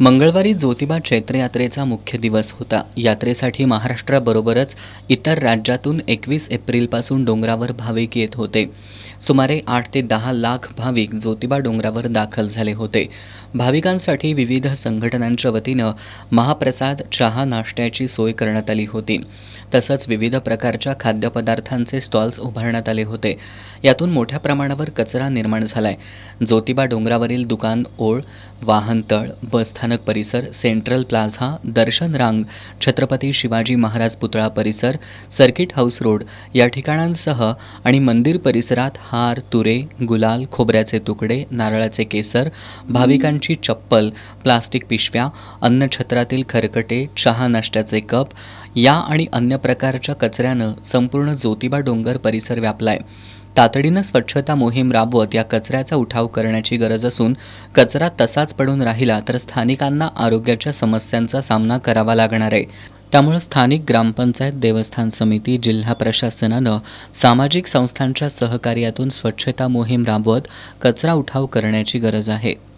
मंगळवारी ज्योतिबा चैत्र यात्रेचा मुख्य दिवस होता यात्रेसाठी महाराष्ट्राबरोबरच इतर राज्यातून एकवीस एप्रिलपासून डोंगरावर भाविक येत होते सुमारे आठ ते दहा लाख भाविक ज्योतिबा डोंगरावर दाखल झाले होते भाविकांसाठी विविध संघटनांच्या वतीनं महाप्रसाद चहा नाश्त्याची सोय करण्यात आली होती तसंच विविध प्रकारच्या खाद्यपदार्थांचे स्टॉल्स उभारण्यात आले होते यातून मोठ्या प्रमाणावर कचरा निर्माण झालाय ज्योतिबा डोंगरावरील दुकान ओळ वाहनतळ बस स्थानक परिसर सेंट्रल प्लाझा दर्शन रांग छत्रपती शिवाजी महाराज पुतळा परिसर सर्किट हाऊस रोड या ठिकाणांसह आणि मंदिर परिसरात हार तुरे गुलाल खोबऱ्याचे तुकडे नारळाचे केसर भाविकांची चप्पल प्लास्टिक पिशव्या अन्नछत्रातील खरकटे चहा नाश्त्याचे कप या आणि अन्य प्रकारच्या कचऱ्यानं संपूर्ण ज्योतिबा डोंगर परिसर व्यापलाय तातडीनं स्वच्छता मोहीम राबवत या कचऱ्याचा उठाव करण्याची गरज असून कचरा तसाच पडून राहिला तर स्थानिकांना आरोग्याच्या समस्यांचा सामना करावा लागणार आहे त्यामुळे स्थानिक ग्रामपंचायत देवस्थान समिती जिल्हा प्रशासनानं सामाजिक संस्थांच्या सहकार्यातून स्वच्छता मोहीम राबवत कचरा उठाव करण्याची गरज आहे